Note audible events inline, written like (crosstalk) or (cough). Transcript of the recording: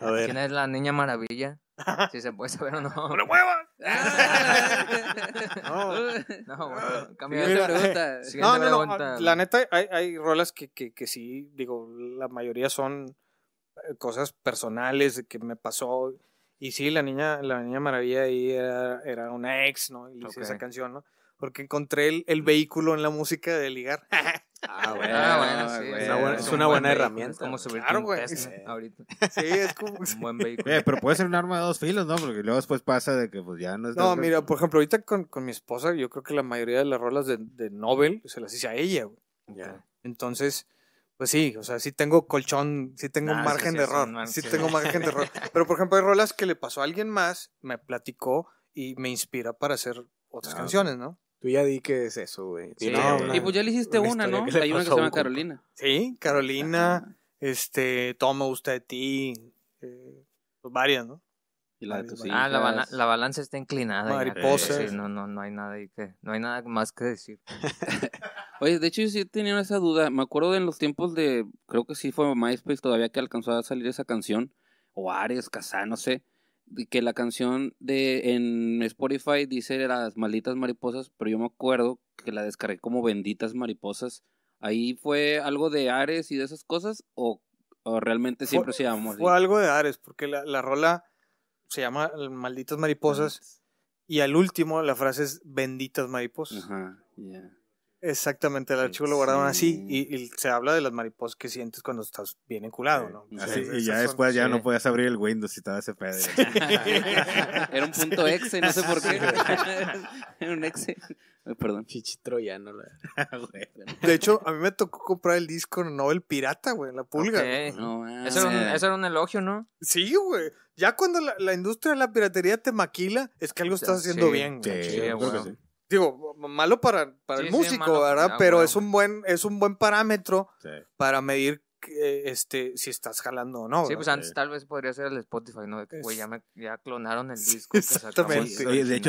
¿Quién es la niña maravilla? (laughs) Si se puede saber o no. ¡No hueva! (laughs) no. no, ah. de pregunta. (laughs) No, ah, La neta, hay, hay rolas que, que, que sí, digo, la mayoría son eh, cosas personales que me pasó. Y sí, la niña, la niña maravilla ahí era, era una ex, ¿no? Y hice esa canción, ¿no? Porque encontré el, el, mm. vehículo en la música de ligar. Ah, bueno, ah, bueno, sí. Es, una buena herramienta. como claro, güey. Sí. Eh, ahorita. Sí, es como (laughs) un buen (laughs) vehículo. pero puede ser un arma de dos filos, ¿no? Porque luego después pasa de que pues, ya no es No, mira, por ejemplo, ahorita con, mi esposa, yo creo que la mayoría de las rolas de, Nobel se las hice a ella, güey. Entonces, pues sí, o sea, sí tengo colchón, sí tengo ah, margen de error. Sí, tengo margen de error. (laughs) Pero por ejemplo, hay rolas que le pasó a alguien más, me platicó y me inspira para hacer otras ah, canciones, ¿no? Tú ya di que es eso, güey. Sí, y pues ya le hiciste una, ¿no? Hay una que se llama Carolina. Sí, Carolina, este, Toma Usted, de ti, eh, pues varias, ¿no? Y la de Ah, la, balanza está inclinada. Mariposa. Sí, no, no, no hay nada que, no hay nada más que decir. (laughs) Oye, de hecho yo sí tenía esa duda. Me acuerdo en los tiempos de, creo que sí fue MySpace todavía que alcanzó a salir esa canción. O Ares, Casá, no sé que la canción de en Spotify dice las malditas mariposas, pero yo me acuerdo que la descargué como benditas mariposas. Ahí fue algo de Ares y de esas cosas o, realmente siempre se llamó o Fue algo de Ares porque la, rola se llama eh, malditas mariposas y al último la frase es benditas mariposas. Ajá, Exactamente, el archivo lo guardaron así y, se habla de las mariposas que sientes cuando estás bien enculado, ¿no? y ya después ya no podías abrir el Windows y estaba ese pedo. (laughs) Era un punto exe, no sé por qué. (laughs) Era un exe. Ay, perdón. Chichitroyano. (laughs) de hecho, a mí me tocó comprar el disco no el pirata, güey, la pulga. eso, Era un, elogio, ¿no? Sí, güey. Ya cuando la, industria de la piratería te maquila, es que algo estás haciendo bien, güey digo, malo para, para el músico, ¿verdad? Pero es un buen, es un buen parámetro para medir este, si estás jalando o no. Sí, pues antes tal vez podría ser el Spotify, ¿no? güey, ya, me, ya clonaron el disco. exactamente. de hecho,